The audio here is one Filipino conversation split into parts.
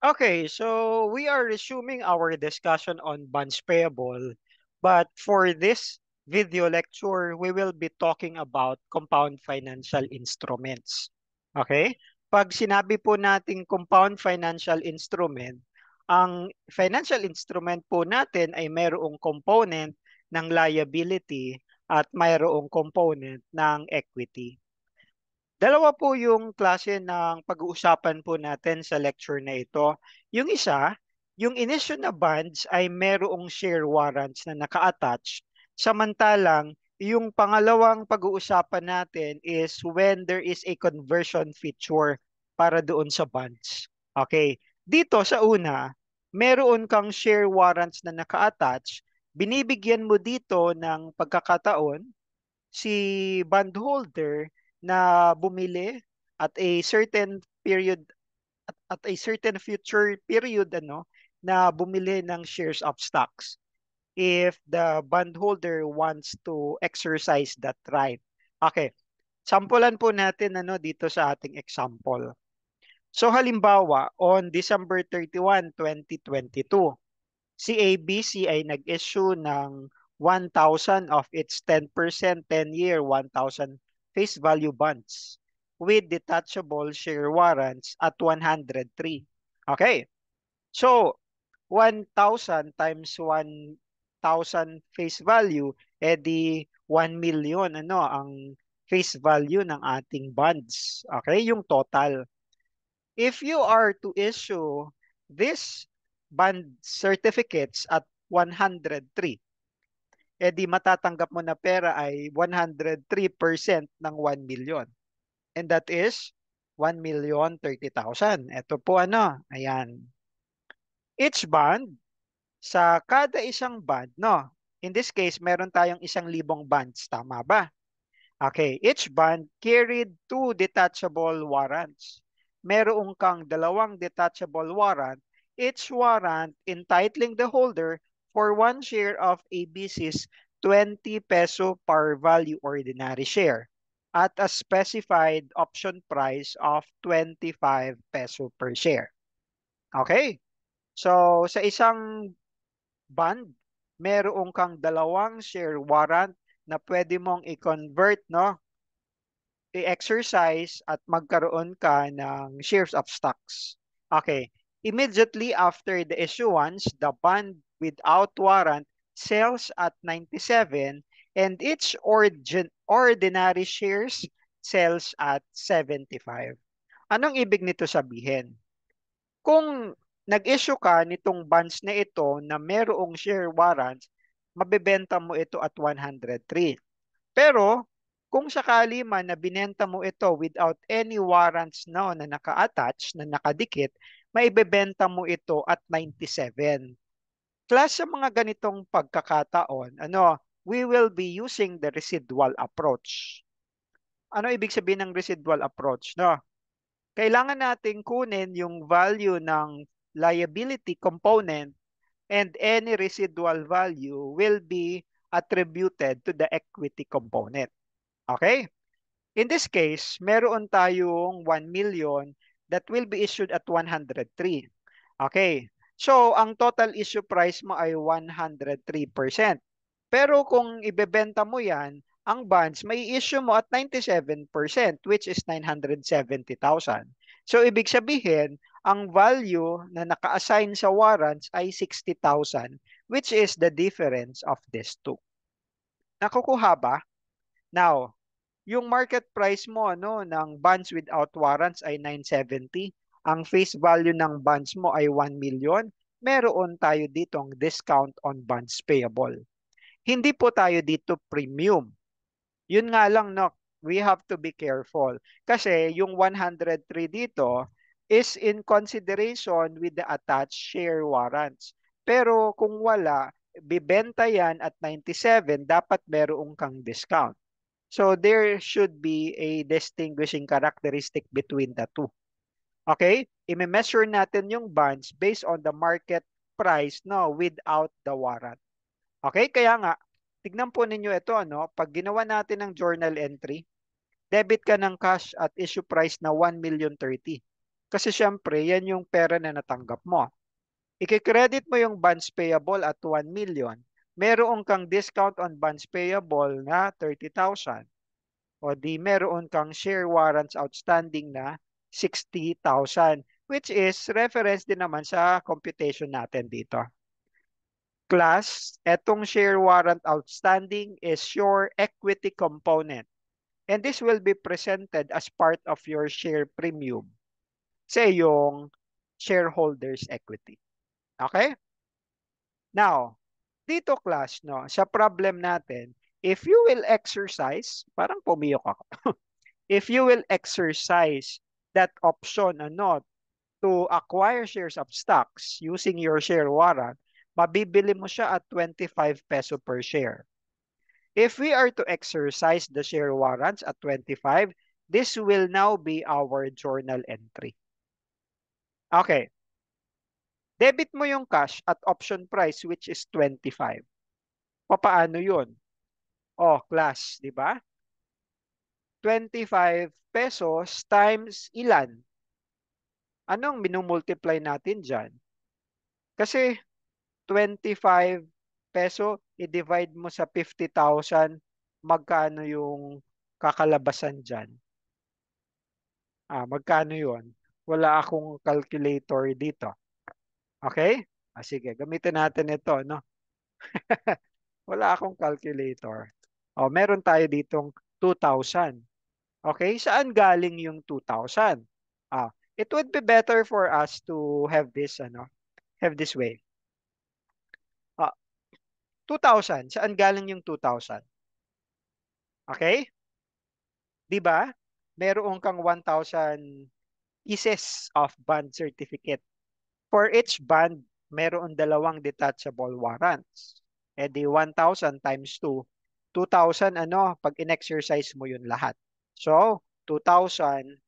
Okay, so we are resuming our discussion on bonds payable, but for this video lecture, we will be talking about compound financial instruments. Okay? Pag sinabi po nating compound financial instrument, ang financial instrument po natin ay mayroong component ng liability at mayroong component ng equity. Dalawa po yung klase ng pag-uusapan po natin sa lecture na ito. Yung isa, yung inissue na bonds ay merong share warrants na naka-attach. Samantalang, yung pangalawang pag-uusapan natin is when there is a conversion feature para doon sa bonds. Okay. Dito sa una, meron kang share warrants na naka-attach. Binibigyan mo dito ng pagkakataon si bondholder na bumili at a certain period at, at a certain future period ano na bumili ng shares of stocks if the bondholder wants to exercise that right. Okay. Sampulan po natin ano dito sa ating example. So halimbawa, on December 31, 2022, si ABC ay nag-issue ng 1,000 of its 10% 10-year 1,000 face value bonds with detachable share warrants at 103. Okay. So, 1,000 times 1,000 face value, eh di 1 million ano ang face value ng ating bonds. Okay, yung total. If you are to issue this bond certificates at 103, eh di matatanggap mo na pera ay 103% ng 1 million. And that is 1 million 30,000. Ito po ano, ayan. Each bond, sa kada isang bond, no? In this case, meron tayong isang libong bonds. Tama ba? Okay, each bond carried two detachable warrants. Merong kang dalawang detachable warrant. Each warrant entitling the holder For one share of ABC's 20 peso par value ordinary share at a specified option price of 25 peso per share. Okay? So, sa isang bond, meron kang dalawang share warrant na pwede mong i-convert, no? I-exercise at magkaroon ka ng shares of stocks. Okay. Immediately after the issuance, the bond without warrant sells at 97 and its origin, ordinary shares sells at 75. Anong ibig nito sabihin? Kung nag-issue ka nitong bonds na ito na merong share warrants, mabebenta mo ito at 103. Pero kung sakali man na binenta mo ito without any warrants no, na naka-attach, na nakadikit, maibebenta mo ito at 97. Plus sa mga ganitong pagkakataon, ano, we will be using the residual approach. Ano ibig sabihin ng residual approach, no? Kailangan nating kunin yung value ng liability component and any residual value will be attributed to the equity component. Okay? In this case, meron tayong 1 million that will be issued at 103. Okay. So, ang total issue price mo ay 103%. Pero kung ibebenta mo yan, ang bonds, may issue mo at 97%, which is 970,000. So, ibig sabihin, ang value na naka-assign sa warrants ay 60,000, which is the difference of these two. Nakukuha ba? Now, yung market price mo ano, ng bonds without warrants ay 970 ang face value ng bonds mo ay 1 million, meron tayo ditong discount on bonds payable. Hindi po tayo dito premium. Yun nga lang, no, we have to be careful. Kasi yung 103 dito is in consideration with the attached share warrants. Pero kung wala, bibenta yan at 97, dapat meron kang discount. So there should be a distinguishing characteristic between the two. Okay? I-measure natin yung bonds based on the market price no without the warrant. Okay? Kaya nga tignan po ninyo ito ano, pag ginawa natin ng journal entry, debit ka ng cash at issue price na 1 Kasi syempre, yan yung pera na natanggap mo. Ike-credit mo yung bonds payable at 1 million. Meron kang discount on bonds payable na 30,000. O di meron kang share warrants outstanding na 60,000 which is reference din naman sa computation natin dito. Class, etong share warrant outstanding is your equity component. And this will be presented as part of your share premium. Say yung shareholders equity. Okay? Now, dito class, no, sa problem natin, if you will exercise, parang pumiyok ako. if you will exercise that option or not to acquire shares of stocks using your share warrant, mabibili mo siya at 25 peso per share. If we are to exercise the share warrants at 25, this will now be our journal entry. Okay. Debit mo yung cash at option price which is 25. Paano yun? Oh, class, di ba? 25 pesos times ilan? Anong minumultiply natin dyan? Kasi 25 peso, i-divide mo sa 50,000, magkano yung kakalabasan dyan? Ah, magkano yon? Wala akong calculator dito. Okay? Ah, sige, gamitin natin ito, no? Wala akong calculator. Oh, meron tayo ditong 2,000. Okay, saan galing yung 2,000? Ah, it would be better for us to have this ano, have this way. Ah, 2,000, saan galing yung 2,000? Okay? 'Di ba? Meron kang 1,000 pieces of bond certificate. For each bond, meron dalawang detachable warrants. Eh di 1,000 times 2, 2,000 ano, pag in-exercise mo yun lahat. So, 2,000,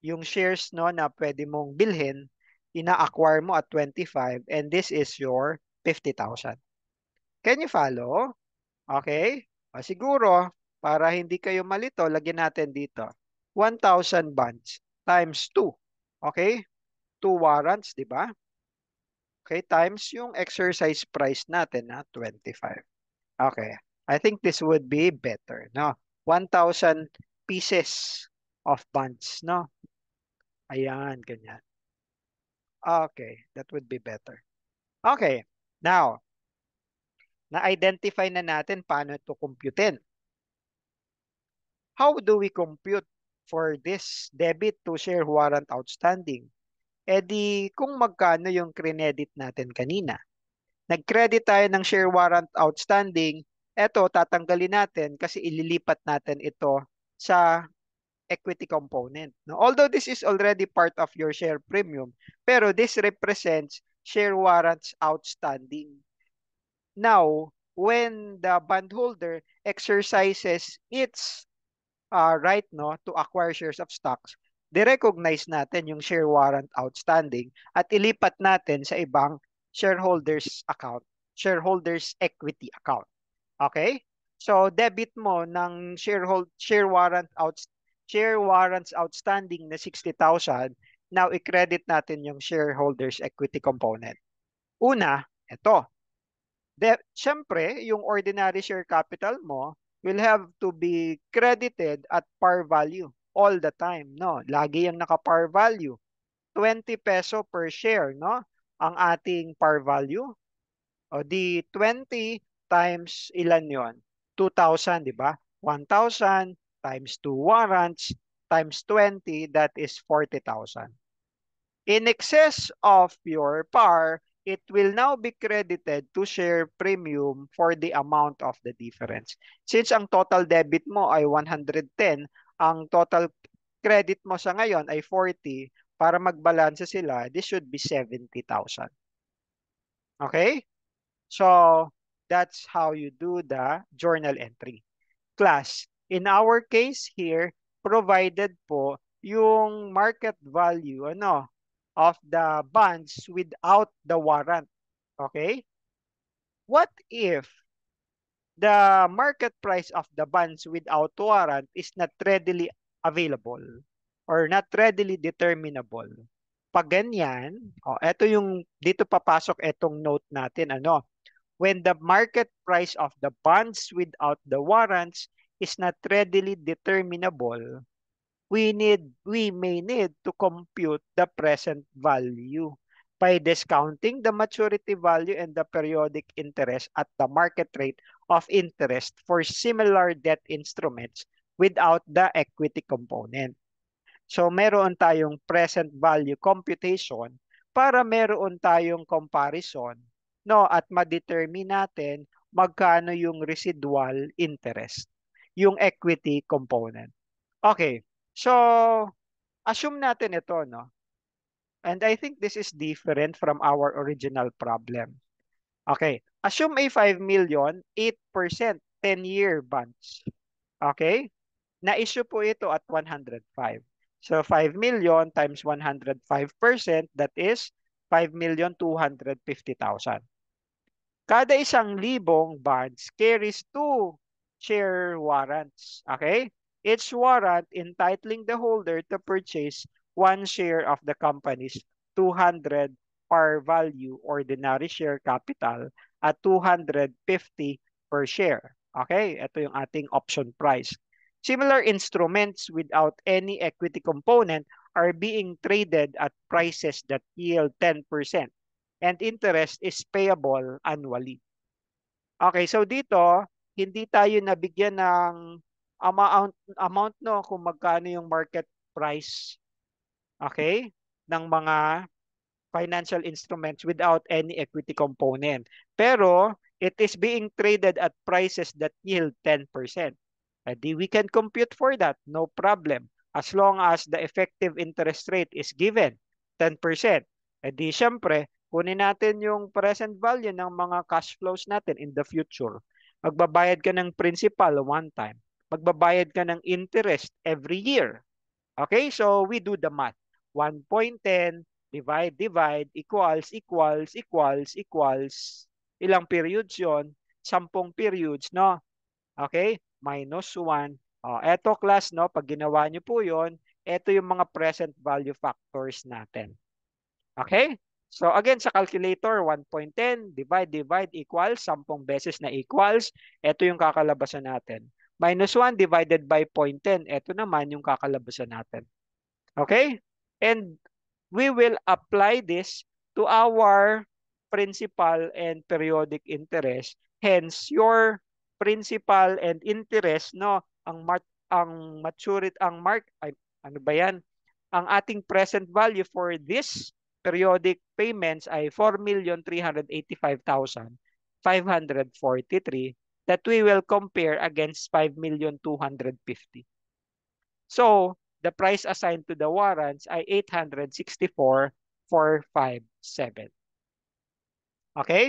yung shares no na pwede mong bilhin, ina-acquire mo at 25 and this is your 50,000. Can you follow? Okay? O, siguro, para hindi kayo malito, lagyan natin dito. 1,000 bonds times 2. Okay? 2 warrants, di ba? Okay, times yung exercise price natin na 25. Okay. I think this would be better, no? 1,000 pieces of bonds, no? Ayan, ganyan. Okay, that would be better. Okay, now, na-identify na natin paano ito computein. How do we compute for this debit to share warrant outstanding? E di, kung magkano yung credit natin kanina. Nag-credit tayo ng share warrant outstanding, eto tatanggalin natin kasi ililipat natin ito sa equity component. No? Although this is already part of your share premium, pero this represents share warrants outstanding. Now, when the bondholder exercises its uh, right no, to acquire shares of stocks, de-recognize natin yung share warrant outstanding at ilipat natin sa ibang shareholders account, shareholders equity account. Okay? So debit mo ng sharehold share warrant out share warrants outstanding na 60,000, now i-credit natin yung shareholders equity component. Una, ito. De, syempre, yung ordinary share capital mo will have to be credited at par value all the time, no? Lagi yung naka par value. 20 peso per share, no? Ang ating par value. O di 20 times ilan yon 2,000, di ba? 1,000 times 2 warrants times 20, that is 40,000. In excess of your par, it will now be credited to share premium for the amount of the difference. Since ang total debit mo ay 110, ang total credit mo sa ngayon ay 40, para magbalansa sila, this should be 70,000. Okay? So, That's how you do the journal entry. Class, in our case here, provided po yung market value ano of the bonds without the warrant. Okay? What if the market price of the bonds without warrant is not readily available or not readily determinable? Pag ganyan, oh, ito yung dito papasok itong note natin ano when the market price of the bonds without the warrants is not readily determinable, we need we may need to compute the present value by discounting the maturity value and the periodic interest at the market rate of interest for similar debt instruments without the equity component. So meron tayong present value computation para meron tayong comparison no at ma-determine natin magkano yung residual interest, yung equity component. Okay. So, assume natin ito, no? And I think this is different from our original problem. Okay. Assume a 5 million, 8%, 10-year bonds. Okay? Na-issue po ito at 105. So 5 million times 105%, that is 5,250,000. Kada isang libong bonds carries two share warrants. Okay? Each warrant entitling the holder to purchase one share of the company's 200 par value ordinary share capital at 250 per share. Okay? Ito yung ating option price. Similar instruments without any equity component are being traded at prices that yield 10% and interest is payable annually. Okay, so dito, hindi tayo nabigyan ng amount, amount no, kung magkano yung market price, okay, ng mga financial instruments without any equity component. Pero, it is being traded at prices that yield 10%. And eh, we can compute for that, no problem, as long as the effective interest rate is given, 10%. Eh di syempre, Kunin natin yung present value ng mga cash flows natin in the future. Magbabayad ka ng principal one time. Magbabayad ka ng interest every year. Okay, so we do the math. 1.10 divide, divide, equals, equals, equals, equals. Ilang periods yon? Sampung periods, no? Okay, minus 1. Oh, eto class, no? Pag ginawa nyo po yon, eto yung mga present value factors natin. Okay? So again, sa calculator, 1.10, divide, divide, equals, 10 beses na equals. Ito yung kakalabasan natin. Minus 1 divided by 0.10, ito naman yung kakalabasan natin. Okay? And we will apply this to our principal and periodic interest. Hence, your principal and interest, no, ang ang maturity ang mark ay, ano ba yan? Ang ating present value for this periodic payments ay 4,385,543 that we will compare against 5,250. So, the price assigned to the warrants ay 864,457. Okay?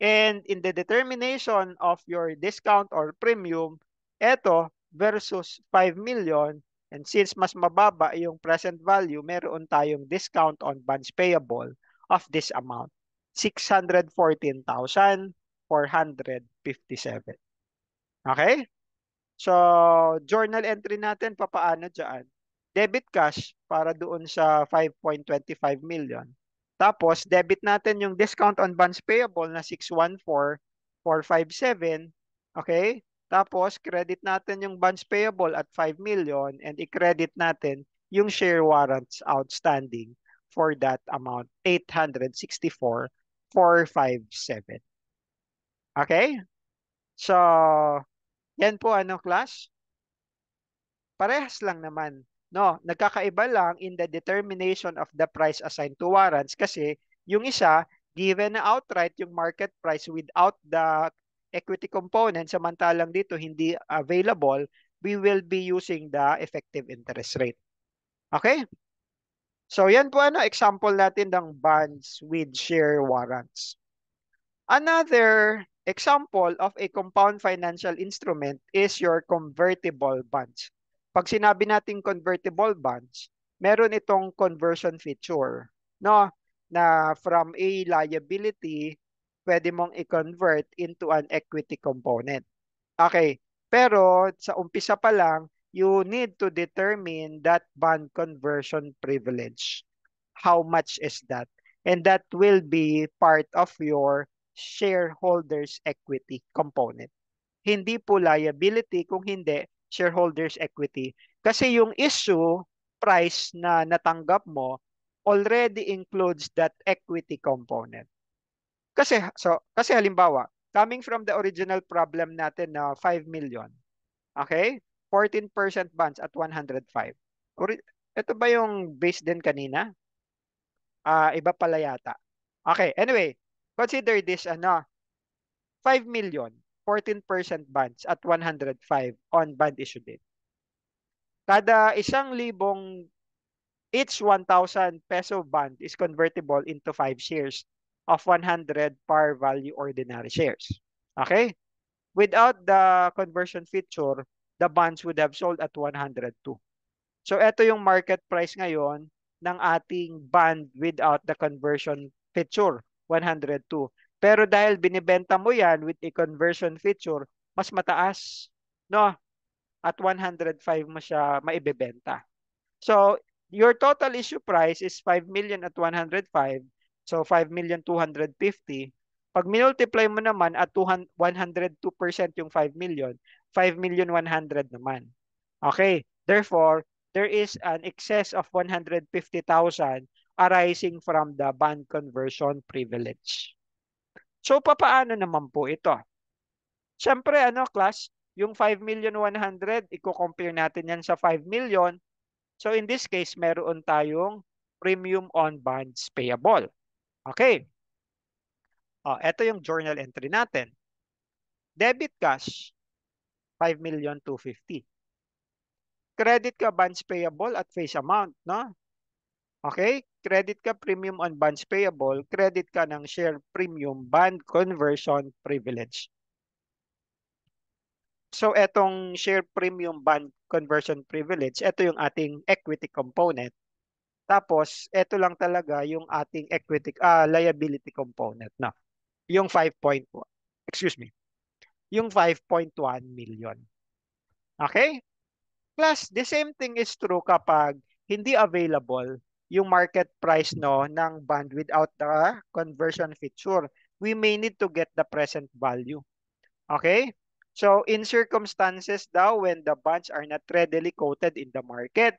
And in the determination of your discount or premium, ito versus 5 million And since mas mababa yung present value, meron tayong discount on bonds payable of this amount, 614,457. Okay? So, journal entry natin, papaano dyan? Debit cash para doon sa 5.25 million. Tapos, debit natin yung discount on bonds payable na 614,457. Okay? Tapos, credit natin yung bonds payable at 5 million and i-credit natin yung share warrants outstanding for that amount, 864,457. Okay? So, yan po ano class? Parehas lang naman. No, nagkakaiba lang in the determination of the price assigned to warrants kasi yung isa given outright yung market price without the equity component, samantalang dito hindi available, we will be using the effective interest rate. Okay? So yan po ano, example natin ng bonds with share warrants. Another example of a compound financial instrument is your convertible bonds. Pag sinabi natin convertible bonds, meron itong conversion feature no na from a liability pwede mong i-convert into an equity component. Okay, pero sa umpisa pa lang, you need to determine that bond conversion privilege. How much is that? And that will be part of your shareholders equity component. Hindi po liability kung hindi shareholders equity. Kasi yung issue price na natanggap mo already includes that equity component. Kasi so kasi halimbawa, coming from the original problem natin na 5 million. Okay? 14% bonds at 105. Ito ba yung base din kanina? Uh, iba pala yata. Okay, anyway, consider this ano, 5 million, 14% bonds at 105 on bond issue date. Kada isang libong, each 1,000 peso bond is convertible into 5 shares of 100 par value ordinary shares. Okay? Without the conversion feature, the bonds would have sold at 102. So ito yung market price ngayon ng ating bond without the conversion feature, 102. Pero dahil binibenta mo yan with a conversion feature, mas mataas, no? At 105 mo siya maibebenta. So, your total issue price is 5 million at 105 So 5,250. Pag minultiply mo naman at 102% yung 5 million, 5 million 100 naman. Okay, therefore, there is an excess of 150,000 arising from the bond conversion privilege. So papaano naman po ito? Siyempre ano class, yung 5 million 100, i-compare natin yan sa 5 million. So in this case, meron tayong premium on bonds payable. Okay. Oh, ah, ito yung journal entry natin. Debit cash, 5 Credit ka bonds payable at face amount, no? Okay? Credit ka premium on bonds payable, credit ka ng share premium bond conversion privilege. So etong share premium bond conversion privilege, ito yung ating equity component tapos, ito lang talaga yung ating equity, uh, liability component No? Yung 5.1, excuse me, yung 5.1 million. Okay? Plus, the same thing is true kapag hindi available yung market price no ng bond without the conversion feature. We may need to get the present value. Okay? So, in circumstances daw when the bonds are not readily quoted in the market,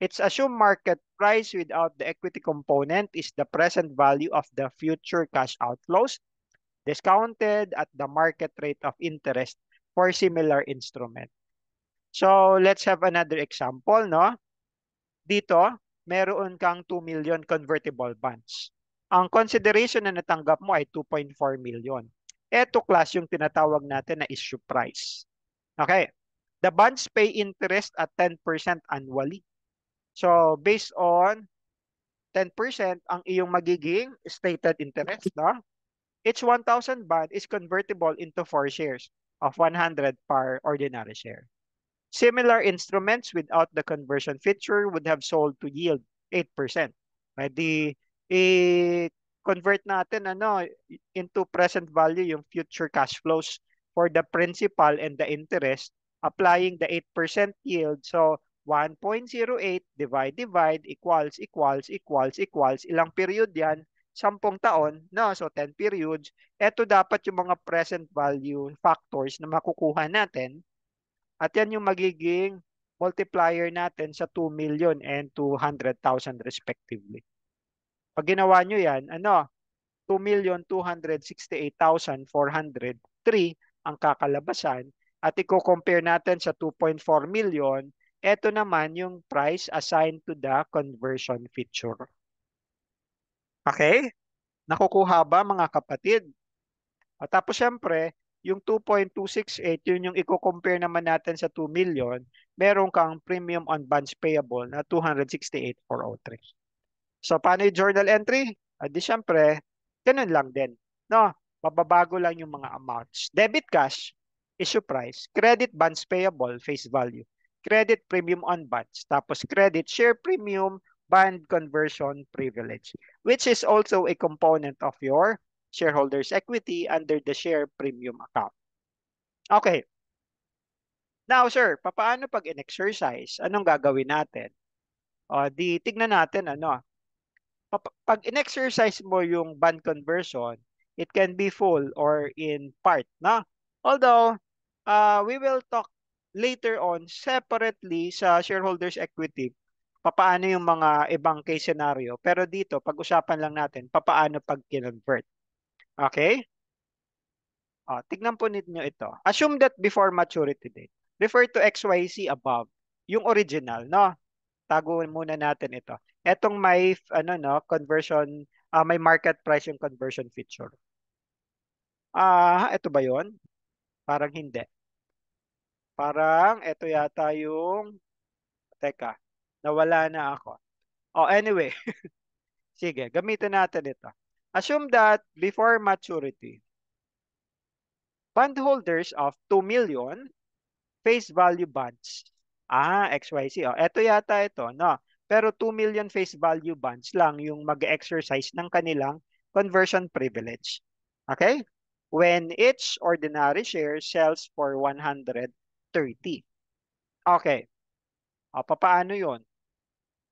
Its assumed market price without the equity component is the present value of the future cash outflows discounted at the market rate of interest for similar instrument. So let's have another example, no? Dito, meron kang 2 million convertible bonds. Ang consideration na natanggap mo ay 2.4 million. Ito class yung tinatawag natin na issue price. Okay. The bonds pay interest at 10% annually. So, based on 10% ang iyong magiging stated interest, no? Each 1,000 bond is convertible into 4 shares of 100 par ordinary share. Similar instruments without the conversion feature would have sold to yield 8%. Pwede i-convert natin ano into present value yung future cash flows for the principal and the interest applying the 8% yield. So 1.08 divide divide equals equals equals equals ilang period yan 10 taon no so 10 periods ito dapat yung mga present value factors na makukuha natin at yan yung magiging multiplier natin sa 2 million and 200,000 respectively pag ginawa niyo yan ano 2,268,403 ang kakalabasan at iko compare natin sa 2.4 million ito naman yung price assigned to the conversion feature. Okay? Nakukuha ba mga kapatid? At tapos syempre, yung 2.268, yun yung i-compare naman natin sa 2 million, meron kang premium on bonds payable na 268,403. So paano yung journal entry? At ah, di syempre, ganun lang din. No, mababago lang yung mga amounts. Debit cash, issue price. Credit bonds payable, face value credit premium on bonds. Tapos credit share premium bond conversion privilege, which is also a component of your shareholders' equity under the share premium account. Okay. Now, sir, paano pag in-exercise? Anong gagawin natin? O, di tignan natin ano. Pag in-exercise mo yung bond conversion, it can be full or in part, no? Although, uh, we will talk later on separately sa shareholders equity papaano yung mga ibang case scenario. Pero dito, pag-usapan lang natin papaano pag kinonvert. Okay? ah tignan po ninyo ito. Assume that before maturity date. Refer to XYZ above. Yung original, no? Taguin muna natin ito. Etong may ano no, conversion uh, may market price yung conversion feature. Ah, uh, ito ba 'yon? Parang hindi. Parang ito yata yung teka, nawala na ako. Oh, anyway. Sige, gamitin natin ito. Assume that before maturity, bondholders of 2 million face value bonds. Ah, XYZ. Oh, eto yata ito, no? Pero 2 million face value bonds lang yung mag-exercise ng kanilang conversion privilege. Okay? When each ordinary share sells for 100 30. Okay. O, papaano yon?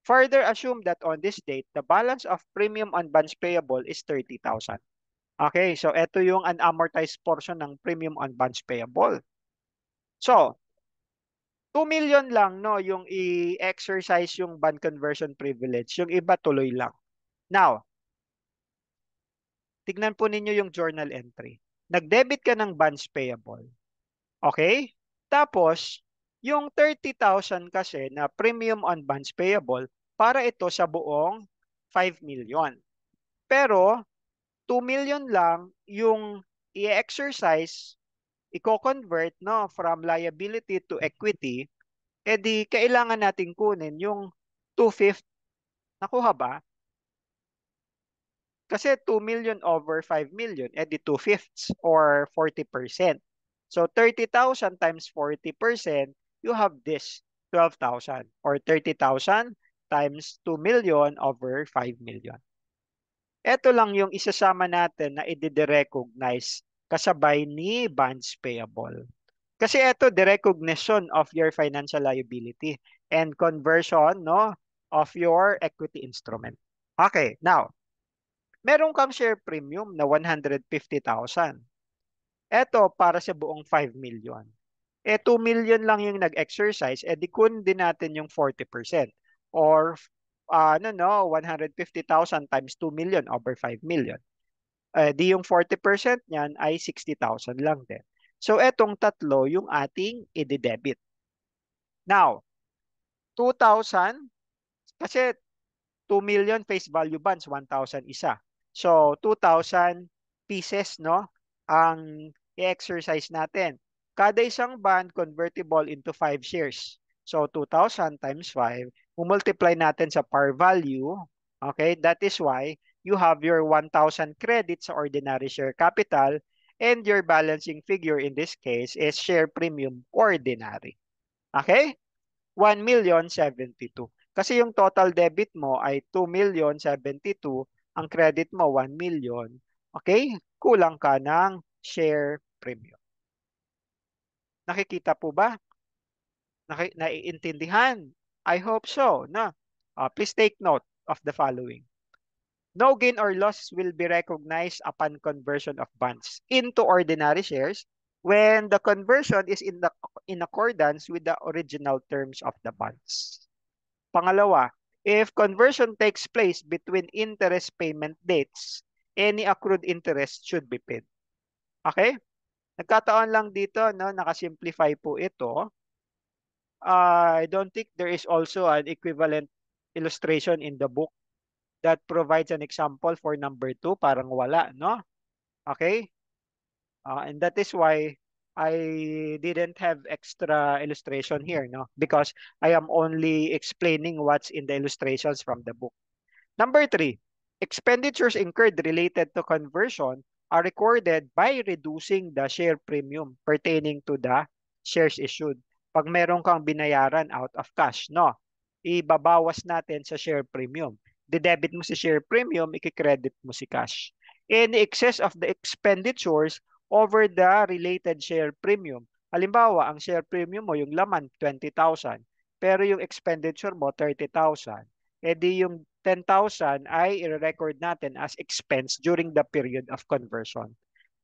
Further assume that on this date, the balance of premium on bonds payable is 30,000. Okay, so ito yung unamortized portion ng premium on bonds payable. So, 2 million lang no yung i-exercise yung bond conversion privilege. Yung iba tuloy lang. Now, tignan po ninyo yung journal entry. Nag-debit ka ng bonds payable. Okay? Tapos, yung 30,000 kasi na premium on bonds payable, para ito sa buong 5 million. Pero, 2 million lang yung i-exercise, i-convert no, from liability to equity, edi eh kailangan natin kunin yung 2/5. Nakuha ba? Kasi 2 million over 5 million, edi eh 2 fifths or 40%. So 30,000 times 40%, you have this 12,000 or 30,000 times 2 million over 5 million. Ito lang yung isasama natin na i-recognize kasabay ni bonds payable. Kasi ito, the recognition of your financial liability and conversion no, of your equity instrument. Okay, now, meron kang share premium na 150,000. Eto, para sa buong 5 million. E eh, 2 million lang yung nag-exercise, eh, dikun din natin yung 40%. Or, uh, ano no, 150,000 times 2 million over 5 million. Eh, di yung 40% niyan ay 60,000 lang din. So, etong tatlo yung ating i-debit. Now, 2,000, kasi 2 million face value bonds, 1,000 isa. So, 2,000 pieces, no? Ang i-exercise natin. Kada isang bond convertible into 5 shares. So 2,000 times 5, multiply natin sa par value. Okay, that is why you have your 1,000 credits sa ordinary share capital and your balancing figure in this case is share premium ordinary. Okay? 1,072. Kasi yung total debit mo ay 2,072, ang credit mo 1 million. Okay? Kulang ka ng share premium. Nakikita po ba? Naki naiintindihan? I hope so. Na, uh, please take note of the following. No gain or loss will be recognized upon conversion of bonds into ordinary shares when the conversion is in the in accordance with the original terms of the bonds. Pangalawa, if conversion takes place between interest payment dates, any accrued interest should be paid. Okay? Nagkataon lang dito, no, nakasimplify po ito. Uh, I don't think there is also an equivalent illustration in the book that provides an example for number 2. Parang wala, no? Okay? Uh, and that is why I didn't have extra illustration here, no? Because I am only explaining what's in the illustrations from the book. Number 3, expenditures incurred related to conversion are recorded by reducing the share premium pertaining to the shares issued. Pag meron kang binayaran out of cash, no? Ibabawas natin sa share premium. Didebit mo si share premium, ikikredit mo si cash. Any excess of the expenditures over the related share premium. Halimbawa, ang share premium mo, yung laman, 20,000. Pero yung expenditure mo, 30,000 edi eh, yung 10,000 ay i-record natin as expense during the period of conversion.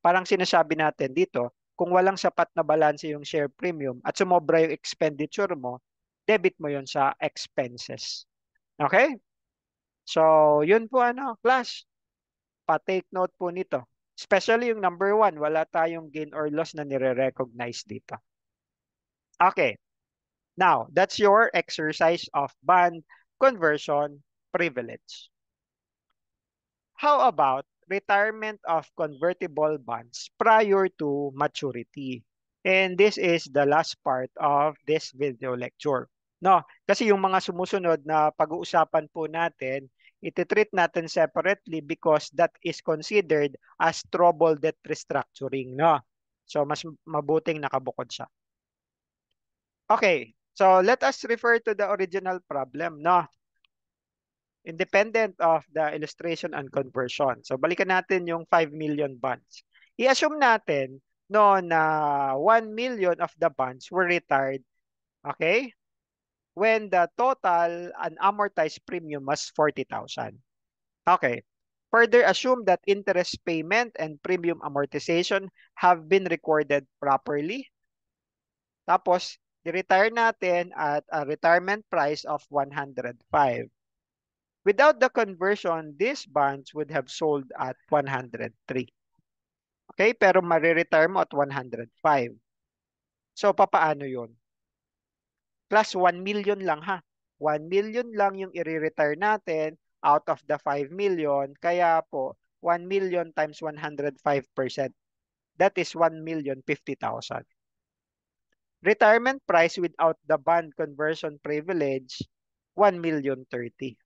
Parang sinasabi natin dito, kung walang sapat na balance yung share premium at sumobra yung expenditure mo, debit mo yon sa expenses. Okay? So, yun po ano, class. Pa-take note po nito. Especially yung number one, wala tayong gain or loss na nire-recognize dito. Okay. Now, that's your exercise of bond conversion privilege. How about retirement of convertible bonds prior to maturity? And this is the last part of this video lecture. No, kasi yung mga sumusunod na pag-uusapan po natin, ititreat natin separately because that is considered as trouble debt restructuring. No? So, mas mabuting nakabukod siya. Okay, So let us refer to the original problem, no? Independent of the illustration and conversion. So balikan natin yung 5 million bonds. I-assume natin no na 1 million of the bonds were retired, okay? When the total unamortized premium was 40,000. Okay. Further assume that interest payment and premium amortization have been recorded properly. Tapos, i-retire natin at a retirement price of 105. Without the conversion, these bonds would have sold at 103. Okay, pero mare-retire mo at 105. So, papaano yun? Plus 1 million lang ha. 1 million lang yung i-retire natin out of the 5 million. Kaya po, 1 million times 105%. That is 1 million 50,000. Retirement price without the bond conversion privilege, 1 million 30.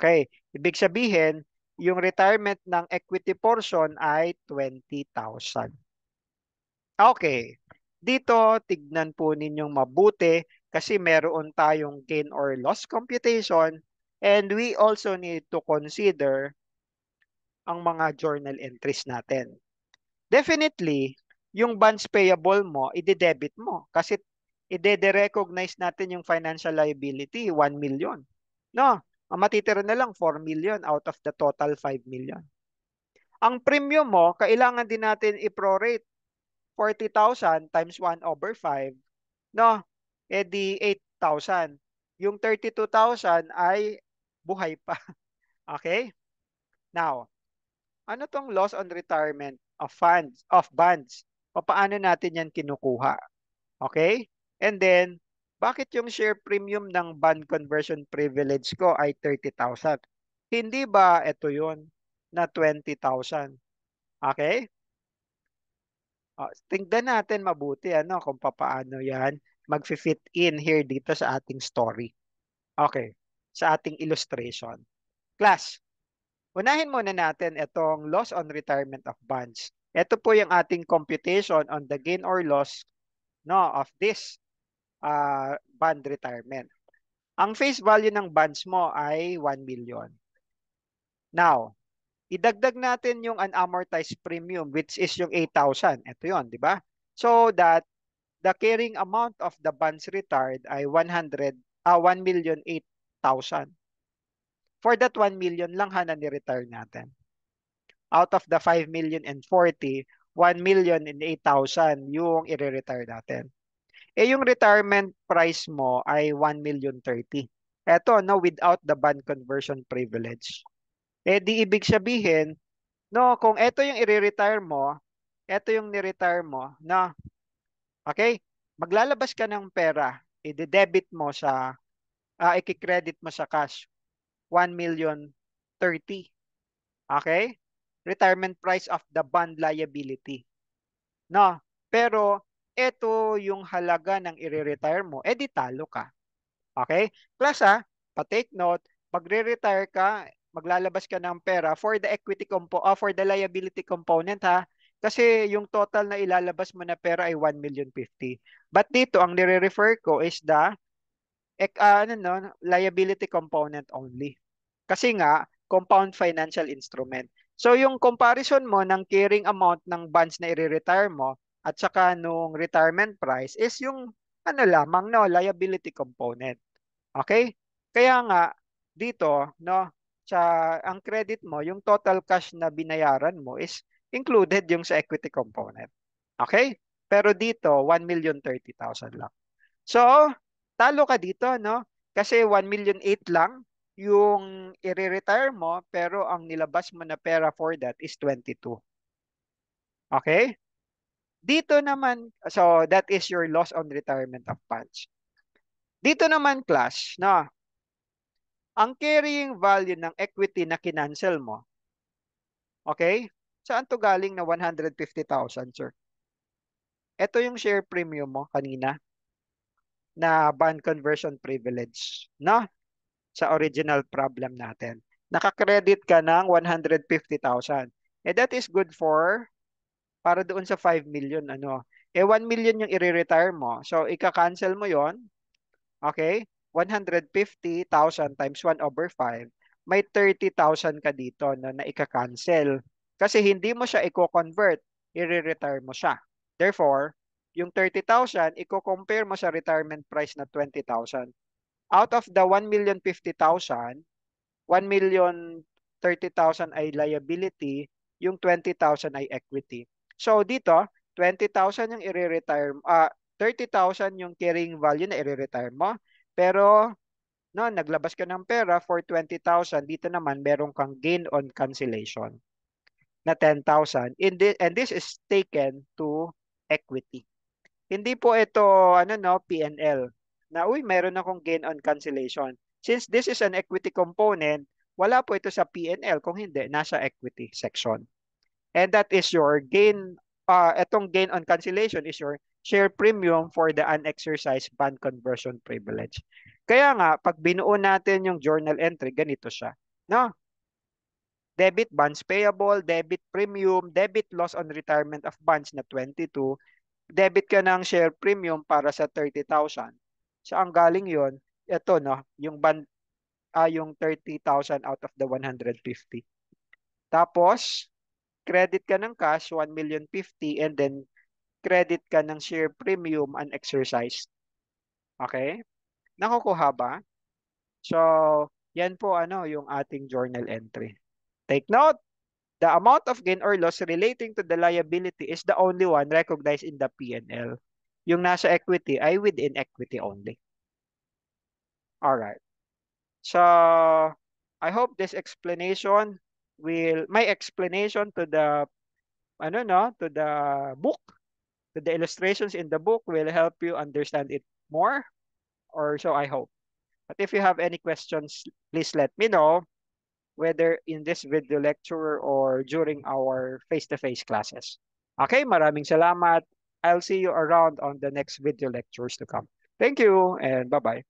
Okay, ibig sabihin, yung retirement ng equity portion ay 20,000. Okay, dito tignan po ninyong mabuti kasi meron tayong gain or loss computation and we also need to consider ang mga journal entries natin. Definitely, yung bonds payable mo, i debit mo. Kasi ide-recognize natin yung financial liability, 1 million. No, ang matitira na lang 4 million out of the total 5 million. Ang premium mo, kailangan din natin i-prorate 40,000 times 1 over 5. No, eh 8,000. Yung 32,000 ay buhay pa. Okay? Now, ano tong loss on retirement of funds of bonds? paano natin yan kinukuha. Okay? And then, bakit yung share premium ng bond conversion privilege ko ay 30,000? Hindi ba ito yon na 20,000? Okay? Oh, tingnan natin mabuti ano kung paano yan magfi-fit in here dito sa ating story. Okay, sa ating illustration. Class, unahin muna natin itong loss on retirement of bonds. Ito po yung ating computation on the gain or loss no of this uh, bond retirement. Ang face value ng bonds mo ay 1 million. Now, idagdag natin yung unamortized premium which is yung 8,000. Ito yon, di ba? So that the carrying amount of the bonds retired ay 100 ah, 1 million 8,000. For that 1 million lang ha na ni-retire natin out of the 5 million and 40, 1 million and 8,000 yung i-retire natin. Eh yung retirement price mo ay 1 million 30. Ito, no, without the bond conversion privilege. Eh di ibig sabihin, no, kung ito yung i-retire mo, ito yung ni-retire mo, no, okay, maglalabas ka ng pera, i-debit mo sa, uh, ah, i-credit mo sa cash, 1 million 30. Okay? retirement price of the bond liability. No? Pero ito yung halaga ng i-retire mo, eh talo ka. Okay? Plus ha, ah, pa-take note, magre-retire ka, maglalabas ka ng pera for the equity component, uh, ah, for the liability component ha. Kasi yung total na ilalabas mo na pera ay 1 million 50. But dito ang nire-refer ko is the uh, ano no, liability component only. Kasi nga compound financial instrument. So yung comparison mo ng carrying amount ng bonds na i-retire mo at saka nung retirement price is yung ano lamang no liability component. Okay? Kaya nga dito no sa ang credit mo yung total cash na binayaran mo is included yung sa equity component. Okay? Pero dito 1,030,000 lang. So, talo ka dito no kasi 1,008 lang yung i-retire mo pero ang nilabas mo na pera for that is 22. Okay? Dito naman, so that is your loss on retirement of funds. Dito naman class, no? Ang carrying value ng equity na kinansel mo, okay? Saan to galing na 150,000, sir? Ito yung share premium mo kanina na bond conversion privilege, no? sa original problem natin. Nakakredit ka ng 150,000. Eh that is good for para doon sa 5 million ano. Eh 1 million yung i-retire mo. So ika-cancel mo 'yon. Okay? 150,000 times 1 over 5, may 30,000 ka dito no, na ika-cancel. Kasi hindi mo siya i-convert, i-retire mo siya. Therefore, yung 30,000, i-compare mo sa retirement price na 20,000 out of the 1 million 50,000, 1 million 30,000 ay liability, yung 20,000 ay equity. So dito, 20,000 yung i-retire, uh, ah, 30,000 yung carrying value na i-retire mo. Pero no, naglabas ka ng pera for 20,000, dito naman meron kang gain on cancellation na 10,000. In this, and this is taken to equity. Hindi po ito ano no, PNL na uy, meron akong gain on cancellation. Since this is an equity component, wala po ito sa PNL kung hindi nasa equity section. And that is your gain uh etong gain on cancellation is your share premium for the unexercised bond conversion privilege. Kaya nga pag binuo natin yung journal entry ganito siya, no? Debit bonds payable, debit premium, debit loss on retirement of bonds na 22, debit ka ng share premium para sa 30,000 So ang galing yon ito no, yung ban ah, yung 30,000 out of the 150. Tapos credit ka ng cash 1 million 50 and then credit ka ng share premium and exercise. Okay? Nakukuha ba? So, yan po ano yung ating journal entry. Take note, the amount of gain or loss relating to the liability is the only one recognized in the PNL. yung nasa equity ay within equity only. All right. So, I hope this explanation will my explanation to the ano no, to the book, to the illustrations in the book will help you understand it more or so I hope. But if you have any questions, please let me know whether in this video lecture or during our face-to-face -face classes. Okay, maraming salamat. I'll see you around on the next video lectures to come. Thank you and bye-bye.